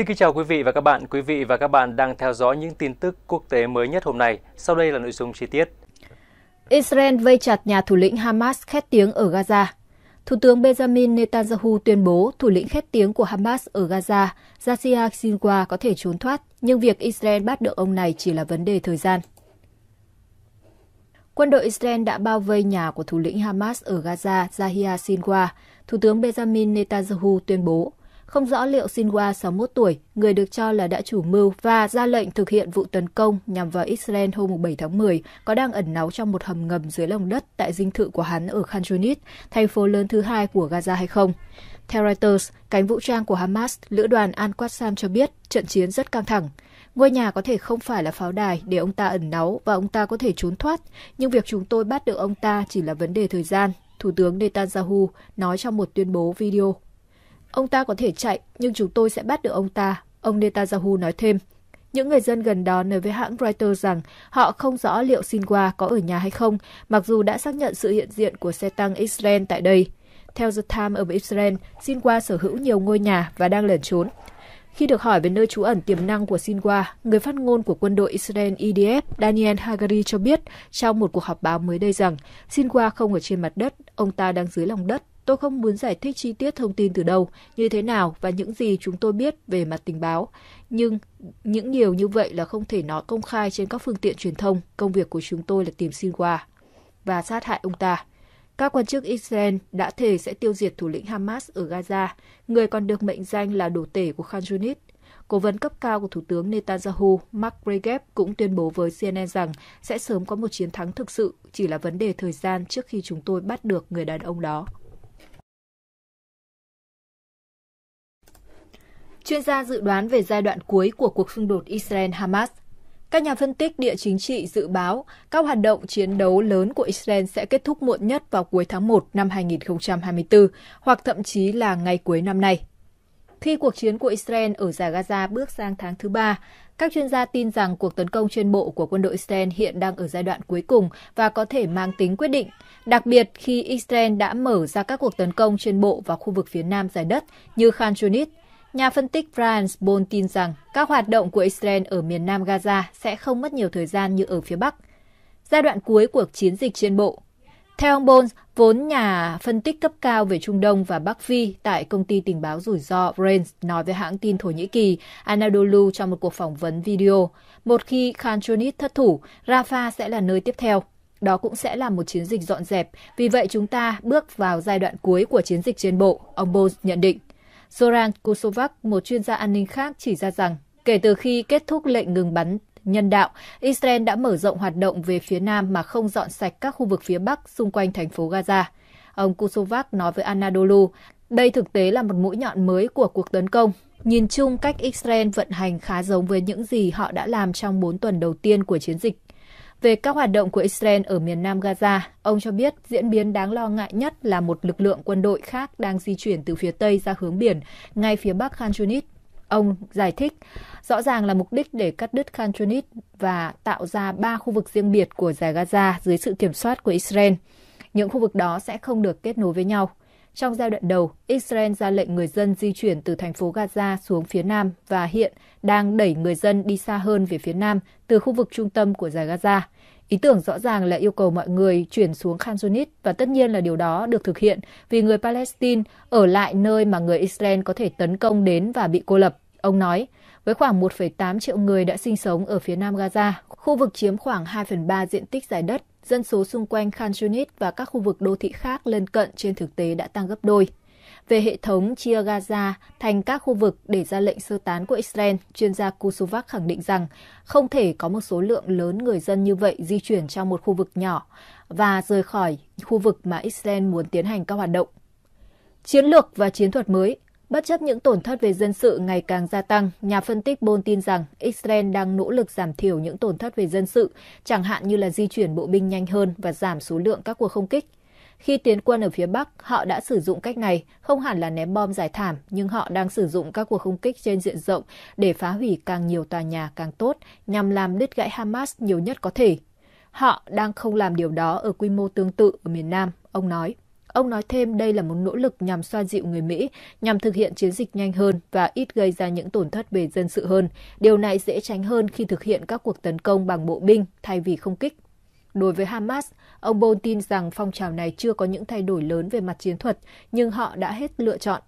Xin kính chào quý vị và các bạn. Quý vị và các bạn đang theo dõi những tin tức quốc tế mới nhất hôm nay. Sau đây là nội dung chi tiết. Israel vây chặt nhà thủ lĩnh Hamas khét tiếng ở Gaza. Thủ tướng Benjamin Netanyahu tuyên bố thủ lĩnh khét tiếng của Hamas ở Gaza, Yasir Sinwar có thể trốn thoát, nhưng việc Israel bắt được ông này chỉ là vấn đề thời gian. Quân đội Israel đã bao vây nhà của thủ lĩnh Hamas ở Gaza, Zahia Sinwar. Thủ tướng Benjamin Netanyahu tuyên bố không rõ liệu Sinwa 61 tuổi, người được cho là đã chủ mưu và ra lệnh thực hiện vụ tấn công nhằm vào Israel hôm 7 tháng 10, có đang ẩn náu trong một hầm ngầm dưới lòng đất tại dinh thự của hắn ở Khan Yunis, thành phố lớn thứ hai của Gaza hay không. Theo Reuters, cánh vũ trang của Hamas, lữ đoàn Al-Qassam cho biết trận chiến rất căng thẳng. Ngôi nhà có thể không phải là pháo đài để ông ta ẩn náu và ông ta có thể trốn thoát, nhưng việc chúng tôi bắt được ông ta chỉ là vấn đề thời gian, Thủ tướng Netanyahu nói trong một tuyên bố video. Ông ta có thể chạy, nhưng chúng tôi sẽ bắt được ông ta, ông Netanyahu nói thêm. Những người dân gần đó nói với hãng Reuters rằng họ không rõ liệu Sinwa có ở nhà hay không, mặc dù đã xác nhận sự hiện diện của xe tăng Israel tại đây. Theo The Times ở Israel, Sinwa sở hữu nhiều ngôi nhà và đang lẩn trốn. Khi được hỏi về nơi trú ẩn tiềm năng của Sinwa, người phát ngôn của quân đội Israel IDF e Daniel Hagari cho biết trong một cuộc họp báo mới đây rằng Sinwa không ở trên mặt đất, ông ta đang dưới lòng đất Tôi không muốn giải thích chi tiết thông tin từ đầu, như thế nào và những gì chúng tôi biết về mặt tình báo. Nhưng những điều như vậy là không thể nói công khai trên các phương tiện truyền thông. Công việc của chúng tôi là tìm xin qua và sát hại ông ta. Các quan chức Israel đã thề sẽ tiêu diệt thủ lĩnh Hamas ở Gaza, người còn được mệnh danh là đồ tể của Khan Yunis. Cố vấn cấp cao của Thủ tướng Netanyahu, Mark Regev, cũng tuyên bố với CNN rằng sẽ sớm có một chiến thắng thực sự, chỉ là vấn đề thời gian trước khi chúng tôi bắt được người đàn ông đó. chuyên gia dự đoán về giai đoạn cuối của cuộc xung đột Israel-Hamas. Các nhà phân tích địa chính trị dự báo các hoạt động chiến đấu lớn của Israel sẽ kết thúc muộn nhất vào cuối tháng 1 năm 2024 hoặc thậm chí là ngày cuối năm nay. Khi cuộc chiến của Israel ở giải Gaza bước sang tháng thứ ba, các chuyên gia tin rằng cuộc tấn công trên bộ của quân đội Israel hiện đang ở giai đoạn cuối cùng và có thể mang tính quyết định, đặc biệt khi Israel đã mở ra các cuộc tấn công trên bộ vào khu vực phía nam giải đất như Khan Yunis Nhà phân tích Franz Boll tin rằng các hoạt động của Israel ở miền nam Gaza sẽ không mất nhiều thời gian như ở phía Bắc. Giai đoạn cuối của chiến dịch trên bộ. Theo ông Boll, vốn nhà phân tích cấp cao về Trung Đông và Bắc Phi tại công ty tình báo rủi ro Brains nói với hãng tin Thổ Nhĩ Kỳ Anadolu trong một cuộc phỏng vấn video, một khi Khan Yunis thất thủ, Rafah sẽ là nơi tiếp theo. Đó cũng sẽ là một chiến dịch dọn dẹp, vì vậy chúng ta bước vào giai đoạn cuối của chiến dịch trên bộ, ông Boll nhận định. Zoran Kusovac, một chuyên gia an ninh khác chỉ ra rằng, kể từ khi kết thúc lệnh ngừng bắn nhân đạo, Israel đã mở rộng hoạt động về phía nam mà không dọn sạch các khu vực phía bắc xung quanh thành phố Gaza. Ông Kusovac nói với Anadolu, đây thực tế là một mũi nhọn mới của cuộc tấn công. Nhìn chung, cách Israel vận hành khá giống với những gì họ đã làm trong 4 tuần đầu tiên của chiến dịch về các hoạt động của Israel ở miền nam Gaza, ông cho biết diễn biến đáng lo ngại nhất là một lực lượng quân đội khác đang di chuyển từ phía Tây ra hướng biển, ngay phía bắc Khan Yunis. Ông giải thích, rõ ràng là mục đích để cắt đứt Khan Yunis và tạo ra ba khu vực riêng biệt của giải Gaza dưới sự kiểm soát của Israel. Những khu vực đó sẽ không được kết nối với nhau. Trong giai đoạn đầu, Israel ra lệnh người dân di chuyển từ thành phố Gaza xuống phía nam và hiện đang đẩy người dân đi xa hơn về phía nam từ khu vực trung tâm của giải Gaza. Ý tưởng rõ ràng là yêu cầu mọi người chuyển xuống Khan Yunis và tất nhiên là điều đó được thực hiện vì người Palestine ở lại nơi mà người Israel có thể tấn công đến và bị cô lập. Ông nói, với khoảng 1,8 triệu người đã sinh sống ở phía nam Gaza, khu vực chiếm khoảng 2 phần 3 diện tích giải đất dân số xung quanh Khan Yunis và các khu vực đô thị khác lân cận trên thực tế đã tăng gấp đôi. Về hệ thống chia Gaza thành các khu vực để ra lệnh sơ tán của Israel, chuyên gia Kusovac khẳng định rằng không thể có một số lượng lớn người dân như vậy di chuyển trong một khu vực nhỏ và rời khỏi khu vực mà Israel muốn tiến hành các hoạt động. Chiến lược và chiến thuật mới Bất chấp những tổn thất về dân sự ngày càng gia tăng, nhà phân tích Bon tin rằng Israel đang nỗ lực giảm thiểu những tổn thất về dân sự, chẳng hạn như là di chuyển bộ binh nhanh hơn và giảm số lượng các cuộc không kích. Khi tiến quân ở phía Bắc, họ đã sử dụng cách này, không hẳn là ném bom giải thảm, nhưng họ đang sử dụng các cuộc không kích trên diện rộng để phá hủy càng nhiều tòa nhà càng tốt, nhằm làm đứt gãy Hamas nhiều nhất có thể. Họ đang không làm điều đó ở quy mô tương tự ở miền Nam, ông nói. Ông nói thêm đây là một nỗ lực nhằm xoa dịu người Mỹ, nhằm thực hiện chiến dịch nhanh hơn và ít gây ra những tổn thất về dân sự hơn. Điều này dễ tránh hơn khi thực hiện các cuộc tấn công bằng bộ binh thay vì không kích. Đối với Hamas, ông Bolton tin rằng phong trào này chưa có những thay đổi lớn về mặt chiến thuật, nhưng họ đã hết lựa chọn.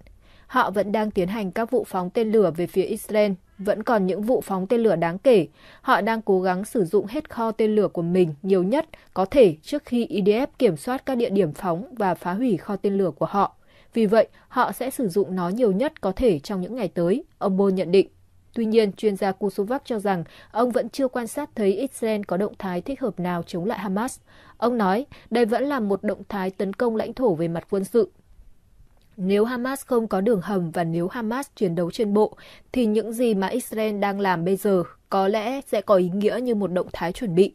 Họ vẫn đang tiến hành các vụ phóng tên lửa về phía Israel vẫn còn những vụ phóng tên lửa đáng kể. Họ đang cố gắng sử dụng hết kho tên lửa của mình nhiều nhất có thể trước khi IDF e kiểm soát các địa điểm phóng và phá hủy kho tên lửa của họ. Vì vậy, họ sẽ sử dụng nó nhiều nhất có thể trong những ngày tới, ông Bol nhận định. Tuy nhiên, chuyên gia Kusovac cho rằng ông vẫn chưa quan sát thấy Israel có động thái thích hợp nào chống lại Hamas. Ông nói đây vẫn là một động thái tấn công lãnh thổ về mặt quân sự nếu Hamas không có đường hầm và nếu Hamas chiến đấu trên bộ, thì những gì mà Israel đang làm bây giờ có lẽ sẽ có ý nghĩa như một động thái chuẩn bị.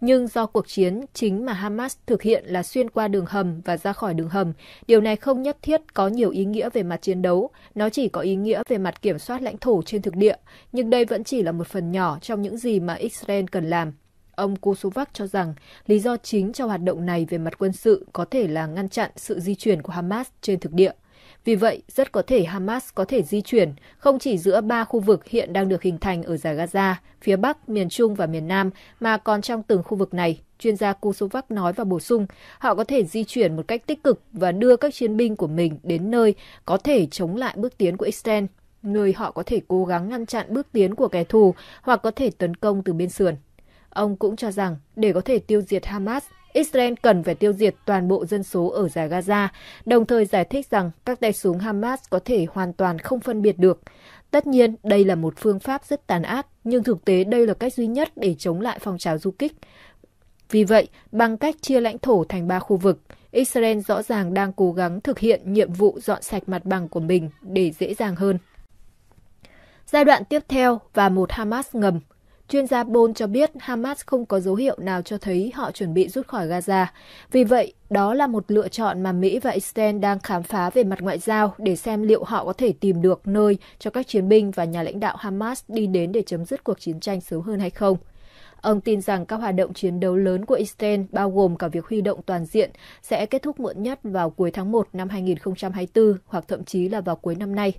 Nhưng do cuộc chiến chính mà Hamas thực hiện là xuyên qua đường hầm và ra khỏi đường hầm, điều này không nhất thiết có nhiều ý nghĩa về mặt chiến đấu, nó chỉ có ý nghĩa về mặt kiểm soát lãnh thổ trên thực địa, nhưng đây vẫn chỉ là một phần nhỏ trong những gì mà Israel cần làm. Ông Kusuvac cho rằng lý do chính cho hoạt động này về mặt quân sự có thể là ngăn chặn sự di chuyển của Hamas trên thực địa. Vì vậy, rất có thể Hamas có thể di chuyển không chỉ giữa ba khu vực hiện đang được hình thành ở giải Gaza, phía Bắc, miền Trung và miền Nam, mà còn trong từng khu vực này. Chuyên gia Kusovac nói và bổ sung, họ có thể di chuyển một cách tích cực và đưa các chiến binh của mình đến nơi có thể chống lại bước tiến của Israel, nơi họ có thể cố gắng ngăn chặn bước tiến của kẻ thù hoặc có thể tấn công từ bên sườn. Ông cũng cho rằng để có thể tiêu diệt Hamas, Israel cần phải tiêu diệt toàn bộ dân số ở giải Gaza, đồng thời giải thích rằng các tay súng Hamas có thể hoàn toàn không phân biệt được. Tất nhiên, đây là một phương pháp rất tàn ác, nhưng thực tế đây là cách duy nhất để chống lại phong trào du kích. Vì vậy, bằng cách chia lãnh thổ thành ba khu vực, Israel rõ ràng đang cố gắng thực hiện nhiệm vụ dọn sạch mặt bằng của mình để dễ dàng hơn. Giai đoạn tiếp theo và một Hamas ngầm Chuyên gia Bol cho biết Hamas không có dấu hiệu nào cho thấy họ chuẩn bị rút khỏi Gaza. Vì vậy, đó là một lựa chọn mà Mỹ và Israel đang khám phá về mặt ngoại giao để xem liệu họ có thể tìm được nơi cho các chiến binh và nhà lãnh đạo Hamas đi đến để chấm dứt cuộc chiến tranh sớm hơn hay không. Ông tin rằng các hoạt động chiến đấu lớn của Israel, bao gồm cả việc huy động toàn diện, sẽ kết thúc muộn nhất vào cuối tháng 1 năm 2024 hoặc thậm chí là vào cuối năm nay.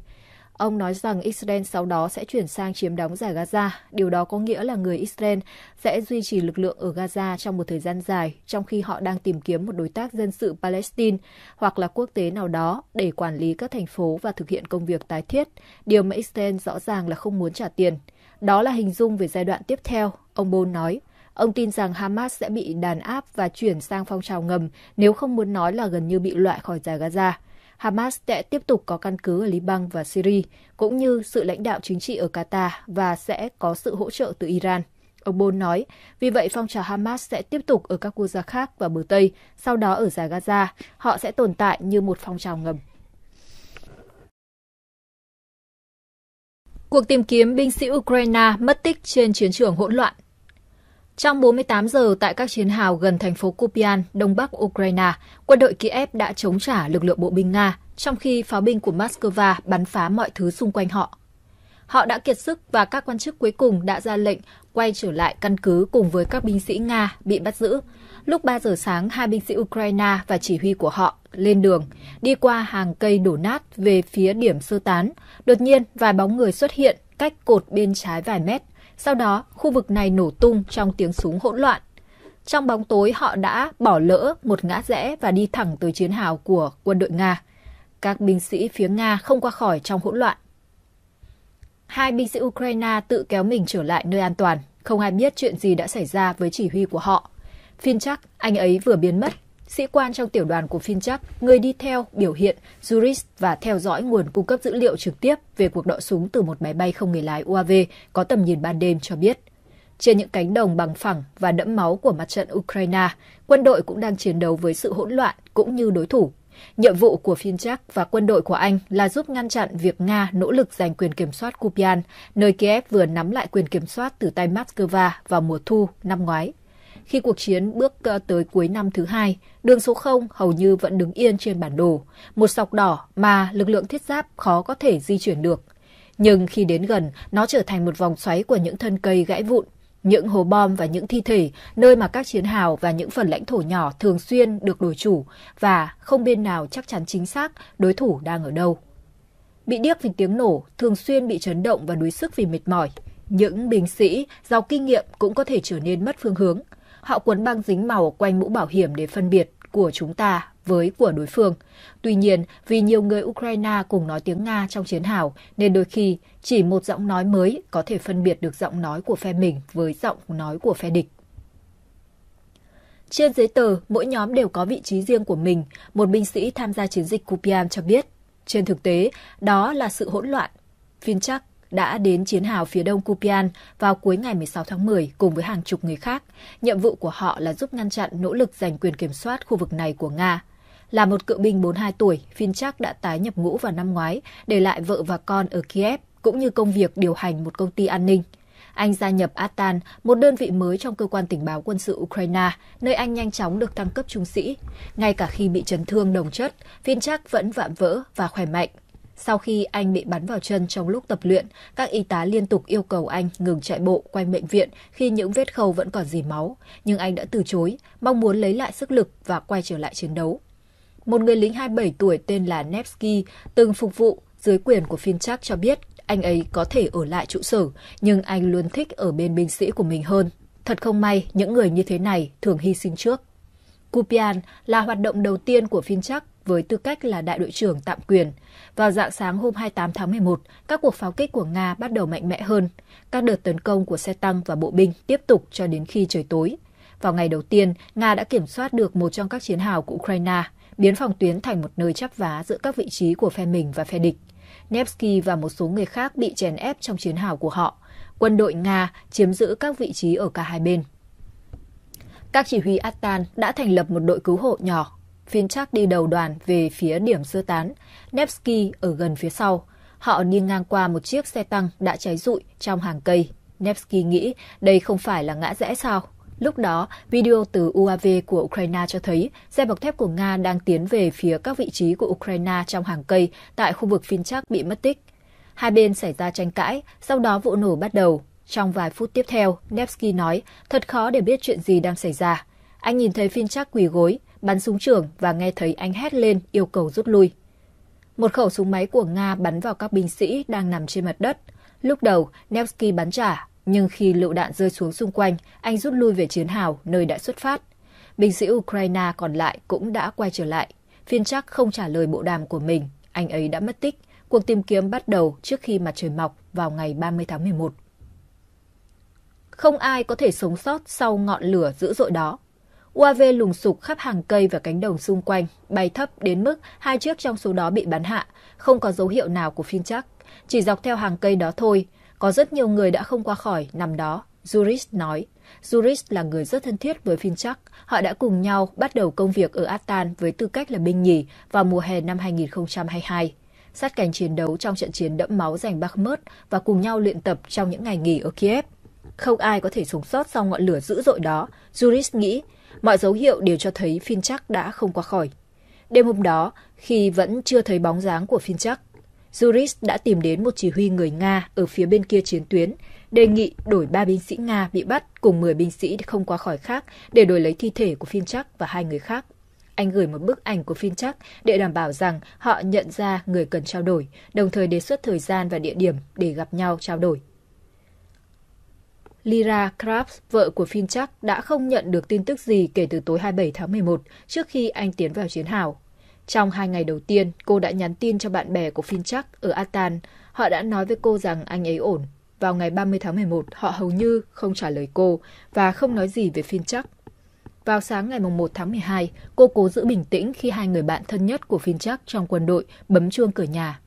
Ông nói rằng Israel sau đó sẽ chuyển sang chiếm đóng giải Gaza. Điều đó có nghĩa là người Israel sẽ duy trì lực lượng ở Gaza trong một thời gian dài, trong khi họ đang tìm kiếm một đối tác dân sự Palestine hoặc là quốc tế nào đó để quản lý các thành phố và thực hiện công việc tái thiết, điều mà Israel rõ ràng là không muốn trả tiền. Đó là hình dung về giai đoạn tiếp theo, ông Bôn nói. Ông tin rằng Hamas sẽ bị đàn áp và chuyển sang phong trào ngầm nếu không muốn nói là gần như bị loại khỏi giải Gaza. Hamas sẽ tiếp tục có căn cứ ở Liban và Syria, cũng như sự lãnh đạo chính trị ở Qatar và sẽ có sự hỗ trợ từ Iran. Ông Bôn nói, vì vậy phong trào Hamas sẽ tiếp tục ở các quốc gia khác và bờ Tây, sau đó ở giải Gaza, họ sẽ tồn tại như một phong trào ngầm. Cuộc tìm kiếm binh sĩ Ukraine mất tích trên chiến trường hỗn loạn trong 48 giờ tại các chiến hào gần thành phố Kupian, đông bắc Ukraine, quân đội Kiev đã chống trả lực lượng bộ binh Nga, trong khi pháo binh của Moscow bắn phá mọi thứ xung quanh họ. Họ đã kiệt sức và các quan chức cuối cùng đã ra lệnh quay trở lại căn cứ cùng với các binh sĩ Nga bị bắt giữ. Lúc 3 giờ sáng, hai binh sĩ Ukraine và chỉ huy của họ lên đường, đi qua hàng cây đổ nát về phía điểm sơ tán. Đột nhiên, vài bóng người xuất hiện cách cột bên trái vài mét – sau đó, khu vực này nổ tung trong tiếng súng hỗn loạn. Trong bóng tối, họ đã bỏ lỡ một ngã rẽ và đi thẳng tới chiến hào của quân đội Nga. Các binh sĩ phía Nga không qua khỏi trong hỗn loạn. Hai binh sĩ Ukraine tự kéo mình trở lại nơi an toàn. Không ai biết chuyện gì đã xảy ra với chỉ huy của họ. Phiên chắc, anh ấy vừa biến mất sĩ quan trong tiểu đoàn của Finchak, người đi theo, biểu hiện, jurist và theo dõi nguồn cung cấp dữ liệu trực tiếp về cuộc đọ súng từ một máy bay không người lái UAV có tầm nhìn ban đêm cho biết. Trên những cánh đồng bằng phẳng và đẫm máu của mặt trận Ukraine, quân đội cũng đang chiến đấu với sự hỗn loạn cũng như đối thủ. Nhiệm vụ của Finchak và quân đội của Anh là giúp ngăn chặn việc Nga nỗ lực giành quyền kiểm soát Kupian, nơi Kiev vừa nắm lại quyền kiểm soát từ tay Moscow vào mùa thu năm ngoái. Khi cuộc chiến bước ờ, tới cuối năm thứ hai, đường số 0 hầu như vẫn đứng yên trên bản đồ, một sọc đỏ mà lực lượng thiết giáp khó có thể di chuyển được. Nhưng khi đến gần, nó trở thành một vòng xoáy của những thân cây gãy vụn, những hố bom và những thi thể, nơi mà các chiến hào và những phần lãnh thổ nhỏ thường xuyên được đổi chủ và không bên nào chắc chắn chính xác đối thủ đang ở đâu. Bị điếc vì tiếng nổ, thường xuyên bị chấn động và đuối sức vì mệt mỏi. Những binh sĩ giàu kinh nghiệm cũng có thể trở nên mất phương hướng, Họ cuốn băng dính màu quanh mũ bảo hiểm để phân biệt của chúng ta với của đối phương. Tuy nhiên, vì nhiều người Ukraine cùng nói tiếng Nga trong chiến hào, nên đôi khi chỉ một giọng nói mới có thể phân biệt được giọng nói của phe mình với giọng nói của phe địch. Trên giấy tờ, mỗi nhóm đều có vị trí riêng của mình, một binh sĩ tham gia chiến dịch Kupian cho biết. Trên thực tế, đó là sự hỗn loạn. Vinchak đã đến chiến hào phía đông Kupian vào cuối ngày 16 tháng 10 cùng với hàng chục người khác. Nhiệm vụ của họ là giúp ngăn chặn nỗ lực giành quyền kiểm soát khu vực này của Nga. Là một cựu binh 42 tuổi, Finchak đã tái nhập ngũ vào năm ngoái, để lại vợ và con ở Kiev, cũng như công việc điều hành một công ty an ninh. Anh gia nhập Atan, một đơn vị mới trong cơ quan tình báo quân sự Ukraine, nơi anh nhanh chóng được thăng cấp trung sĩ. Ngay cả khi bị chấn thương đồng chất, Finchak vẫn vạm vỡ và khỏe mạnh. Sau khi anh bị bắn vào chân trong lúc tập luyện, các y tá liên tục yêu cầu anh ngừng chạy bộ quanh bệnh viện khi những vết khâu vẫn còn dì máu, nhưng anh đã từ chối, mong muốn lấy lại sức lực và quay trở lại chiến đấu. Một người lính 27 tuổi tên là Nevsky từng phục vụ dưới quyền của Finchak cho biết anh ấy có thể ở lại trụ sở, nhưng anh luôn thích ở bên binh sĩ của mình hơn. Thật không may, những người như thế này thường hy sinh trước. Kupian là hoạt động đầu tiên của Finchak với tư cách là đại đội trưởng tạm quyền. Vào dạng sáng hôm 28 tháng 11, các cuộc pháo kích của Nga bắt đầu mạnh mẽ hơn. Các đợt tấn công của xe tăng và bộ binh tiếp tục cho đến khi trời tối. Vào ngày đầu tiên, Nga đã kiểm soát được một trong các chiến hào của Ukraine, biến phòng tuyến thành một nơi chắp vá giữa các vị trí của phe mình và phe địch. Nevsky và một số người khác bị chèn ép trong chiến hào của họ. Quân đội Nga chiếm giữ các vị trí ở cả hai bên. Các chỉ huy Atan đã thành lập một đội cứu hộ nhỏ Finchak đi đầu đoàn về phía điểm sơ tán, Nevsky ở gần phía sau. Họ đi ngang qua một chiếc xe tăng đã cháy rụi trong hàng cây. Nevsky nghĩ đây không phải là ngã rẽ sao? Lúc đó, video từ UAV của Ukraine cho thấy xe bọc thép của Nga đang tiến về phía các vị trí của Ukraine trong hàng cây tại khu vực Finchak bị mất tích. Hai bên xảy ra tranh cãi, sau đó vụ nổ bắt đầu. Trong vài phút tiếp theo, Nevsky nói, thật khó để biết chuyện gì đang xảy ra. Anh nhìn thấy Finchak quỳ gối, bắn súng trường và nghe thấy anh hét lên yêu cầu rút lui. Một khẩu súng máy của Nga bắn vào các binh sĩ đang nằm trên mặt đất. Lúc đầu, Nevsky bắn trả, nhưng khi lựu đạn rơi xuống xung quanh, anh rút lui về chiến hào nơi đã xuất phát. Binh sĩ Ukraine còn lại cũng đã quay trở lại. Phiên chắc không trả lời bộ đàm của mình, anh ấy đã mất tích. Cuộc tìm kiếm bắt đầu trước khi mặt trời mọc vào ngày 30 tháng 11. Không ai có thể sống sót sau ngọn lửa dữ dội đó. UAV lùng sục khắp hàng cây và cánh đồng xung quanh, bay thấp đến mức hai chiếc trong số đó bị bắn hạ, không có dấu hiệu nào của phim chắc. Chỉ dọc theo hàng cây đó thôi, có rất nhiều người đã không qua khỏi nằm đó, Zurich nói. Zurich là người rất thân thiết với Finchak. Họ đã cùng nhau bắt đầu công việc ở Atan với tư cách là binh nhì vào mùa hè năm 2022. Sát cánh chiến đấu trong trận chiến đẫm máu giành Bakhmut và cùng nhau luyện tập trong những ngày nghỉ ở Kiev. Không ai có thể sống sót sau ngọn lửa dữ dội đó, Zurich nghĩ, Mọi dấu hiệu đều cho thấy phiên chắc đã không qua khỏi. Đêm hôm đó, khi vẫn chưa thấy bóng dáng của phiên chắc, Juris đã tìm đến một chỉ huy người Nga ở phía bên kia chiến tuyến, đề nghị đổi ba binh sĩ Nga bị bắt cùng 10 binh sĩ không qua khỏi khác để đổi lấy thi thể của phiên chắc và hai người khác. Anh gửi một bức ảnh của phiên chắc để đảm bảo rằng họ nhận ra người cần trao đổi, đồng thời đề xuất thời gian và địa điểm để gặp nhau trao đổi. Lyra Krabs, vợ của Finchak, đã không nhận được tin tức gì kể từ tối 27 tháng 11 trước khi anh tiến vào chiến hào. Trong hai ngày đầu tiên, cô đã nhắn tin cho bạn bè của Finchak ở Atan. Họ đã nói với cô rằng anh ấy ổn. Vào ngày 30 tháng 11, họ hầu như không trả lời cô và không nói gì về Finchak. Vào sáng ngày 1 tháng 12, cô cố giữ bình tĩnh khi hai người bạn thân nhất của Finchak trong quân đội bấm chuông cửa nhà.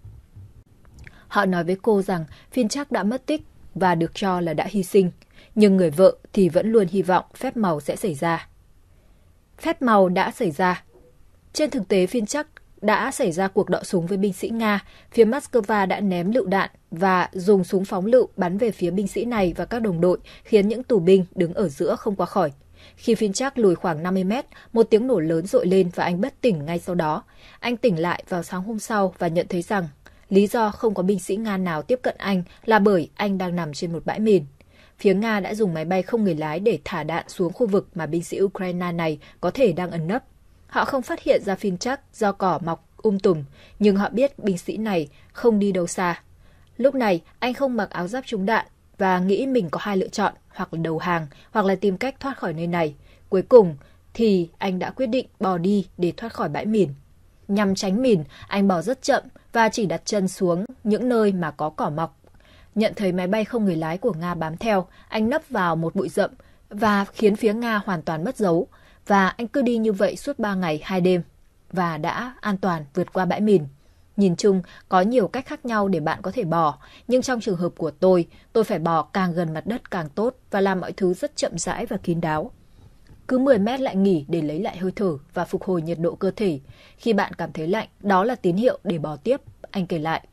Họ nói với cô rằng Finchak đã mất tích và được cho là đã hy sinh, nhưng người vợ thì vẫn luôn hy vọng phép màu sẽ xảy ra. Phép màu đã xảy ra. Trên thực tế phiên chắc đã xảy ra cuộc đọ súng với binh sĩ Nga, phía Moscow đã ném lựu đạn và dùng súng phóng lựu bắn về phía binh sĩ này và các đồng đội, khiến những tù binh đứng ở giữa không qua khỏi. Khi phiên trác lùi khoảng 50 mét, một tiếng nổ lớn rội lên và anh bất tỉnh ngay sau đó. Anh tỉnh lại vào sáng hôm sau và nhận thấy rằng Lý do không có binh sĩ Nga nào tiếp cận anh là bởi anh đang nằm trên một bãi mìn. Phía Nga đã dùng máy bay không người lái để thả đạn xuống khu vực mà binh sĩ Ukraine này có thể đang ẩn nấp. Họ không phát hiện ra phim chắc do cỏ mọc um tùm, nhưng họ biết binh sĩ này không đi đâu xa. Lúc này, anh không mặc áo giáp trúng đạn và nghĩ mình có hai lựa chọn, hoặc là đầu hàng, hoặc là tìm cách thoát khỏi nơi này. Cuối cùng thì anh đã quyết định bò đi để thoát khỏi bãi mìn. Nhằm tránh mìn, anh bò rất chậm, và chỉ đặt chân xuống những nơi mà có cỏ mọc. Nhận thấy máy bay không người lái của Nga bám theo, anh nấp vào một bụi rậm và khiến phía Nga hoàn toàn mất dấu. Và anh cứ đi như vậy suốt 3 ngày 2 đêm và đã an toàn vượt qua bãi mìn. Nhìn chung, có nhiều cách khác nhau để bạn có thể bỏ, nhưng trong trường hợp của tôi, tôi phải bỏ càng gần mặt đất càng tốt và làm mọi thứ rất chậm rãi và kín đáo. Cứ 10 mét lại nghỉ để lấy lại hơi thở và phục hồi nhiệt độ cơ thể. Khi bạn cảm thấy lạnh, đó là tín hiệu để bò tiếp, anh kể lại.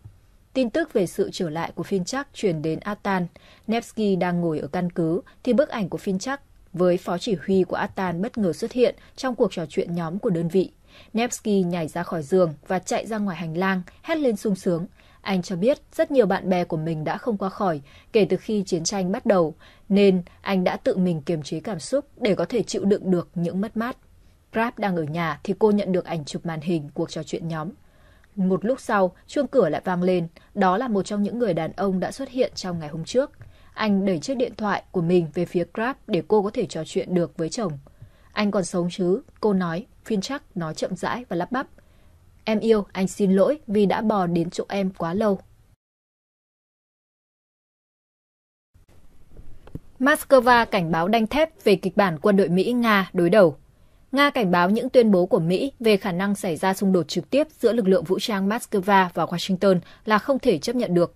Tin tức về sự trở lại của Finchak truyền đến Atan. Nevsky đang ngồi ở căn cứ thì bức ảnh của Finchak với phó chỉ huy của Atan bất ngờ xuất hiện trong cuộc trò chuyện nhóm của đơn vị. Nevsky nhảy ra khỏi giường và chạy ra ngoài hành lang, hét lên sung sướng. Anh cho biết rất nhiều bạn bè của mình đã không qua khỏi kể từ khi chiến tranh bắt đầu, nên anh đã tự mình kiềm chế cảm xúc để có thể chịu đựng được những mất mát. Grab đang ở nhà thì cô nhận được ảnh chụp màn hình cuộc trò chuyện nhóm. Một lúc sau, chuông cửa lại vang lên, đó là một trong những người đàn ông đã xuất hiện trong ngày hôm trước. Anh đẩy chiếc điện thoại của mình về phía Grab để cô có thể trò chuyện được với chồng. Anh còn sống chứ, cô nói, phiên chắc nói chậm rãi và lắp bắp. Em yêu, anh xin lỗi vì đã bò đến chỗ em quá lâu. Moscow cảnh báo đanh thép về kịch bản quân đội Mỹ-Nga đối đầu. Nga cảnh báo những tuyên bố của Mỹ về khả năng xảy ra xung đột trực tiếp giữa lực lượng vũ trang Moscow và Washington là không thể chấp nhận được.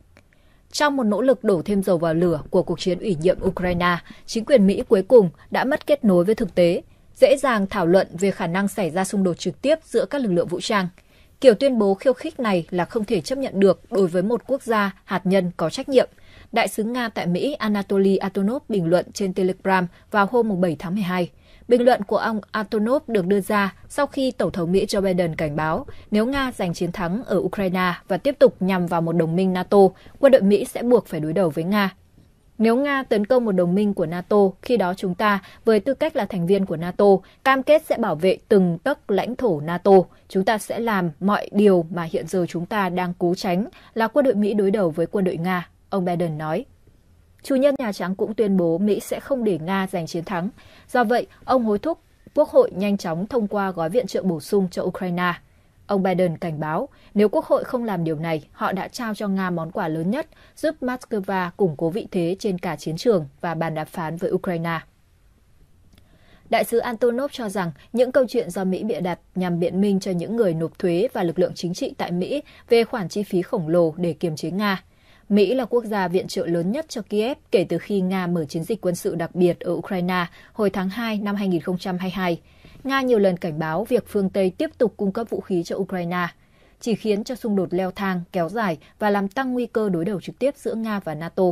Trong một nỗ lực đổ thêm dầu vào lửa của cuộc chiến ủy nhiệm Ukraine, chính quyền Mỹ cuối cùng đã mất kết nối với thực tế, dễ dàng thảo luận về khả năng xảy ra xung đột trực tiếp giữa các lực lượng vũ trang – Kiểu tuyên bố khiêu khích này là không thể chấp nhận được đối với một quốc gia hạt nhân có trách nhiệm. Đại sứ Nga tại Mỹ Anatoly Antonov bình luận trên Telegram vào hôm 7 tháng 12. Bình luận của ông Antonov được đưa ra sau khi Tổng thống Mỹ Joe Biden cảnh báo nếu Nga giành chiến thắng ở Ukraine và tiếp tục nhằm vào một đồng minh NATO, quân đội Mỹ sẽ buộc phải đối đầu với Nga nếu Nga tấn công một đồng minh của NATO, khi đó chúng ta, với tư cách là thành viên của NATO, cam kết sẽ bảo vệ từng tấc lãnh thổ NATO. Chúng ta sẽ làm mọi điều mà hiện giờ chúng ta đang cố tránh là quân đội Mỹ đối đầu với quân đội Nga, ông Biden nói. Chủ nhân Nhà Trắng cũng tuyên bố Mỹ sẽ không để Nga giành chiến thắng. Do vậy, ông hối thúc Quốc hội nhanh chóng thông qua gói viện trợ bổ sung cho Ukraine. Ông Biden cảnh báo, nếu Quốc hội không làm điều này, họ đã trao cho Nga món quà lớn nhất, giúp Moscow củng cố vị thế trên cả chiến trường và bàn đàm phán với Ukraine. Đại sứ Antonov cho rằng những câu chuyện do Mỹ bịa đặt nhằm biện minh cho những người nộp thuế và lực lượng chính trị tại Mỹ về khoản chi phí khổng lồ để kiềm chế Nga. Mỹ là quốc gia viện trợ lớn nhất cho Kiev kể từ khi Nga mở chiến dịch quân sự đặc biệt ở Ukraine hồi tháng 2 năm 2022. Nga nhiều lần cảnh báo việc phương Tây tiếp tục cung cấp vũ khí cho Ukraine chỉ khiến cho xung đột leo thang, kéo dài và làm tăng nguy cơ đối đầu trực tiếp giữa Nga và NATO.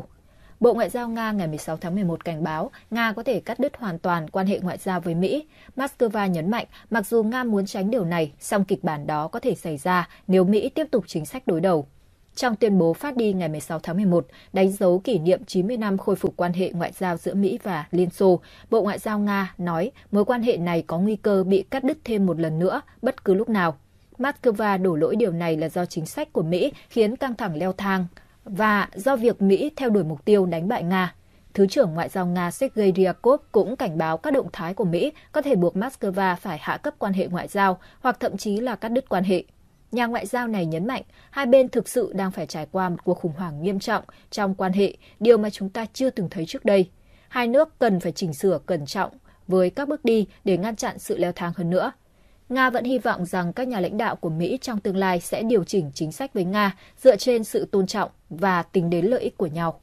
Bộ Ngoại giao Nga ngày 16 tháng 11 cảnh báo Nga có thể cắt đứt hoàn toàn quan hệ ngoại giao với Mỹ. Moscow nhấn mạnh mặc dù Nga muốn tránh điều này, song kịch bản đó có thể xảy ra nếu Mỹ tiếp tục chính sách đối đầu trong tuyên bố phát đi ngày 16 tháng 11 đánh dấu kỷ niệm 90 năm khôi phục quan hệ ngoại giao giữa Mỹ và Liên Xô, Bộ Ngoại giao Nga nói mối quan hệ này có nguy cơ bị cắt đứt thêm một lần nữa bất cứ lúc nào. Moscow đổ lỗi điều này là do chính sách của Mỹ khiến căng thẳng leo thang và do việc Mỹ theo đuổi mục tiêu đánh bại Nga. Thứ trưởng Ngoại giao Nga Sergei Ryabkov cũng cảnh báo các động thái của Mỹ có thể buộc Moscow phải hạ cấp quan hệ ngoại giao hoặc thậm chí là cắt đứt quan hệ. Nhà ngoại giao này nhấn mạnh hai bên thực sự đang phải trải qua một cuộc khủng hoảng nghiêm trọng trong quan hệ, điều mà chúng ta chưa từng thấy trước đây. Hai nước cần phải chỉnh sửa cẩn trọng với các bước đi để ngăn chặn sự leo thang hơn nữa. Nga vẫn hy vọng rằng các nhà lãnh đạo của Mỹ trong tương lai sẽ điều chỉnh chính sách với Nga dựa trên sự tôn trọng và tính đến lợi ích của nhau.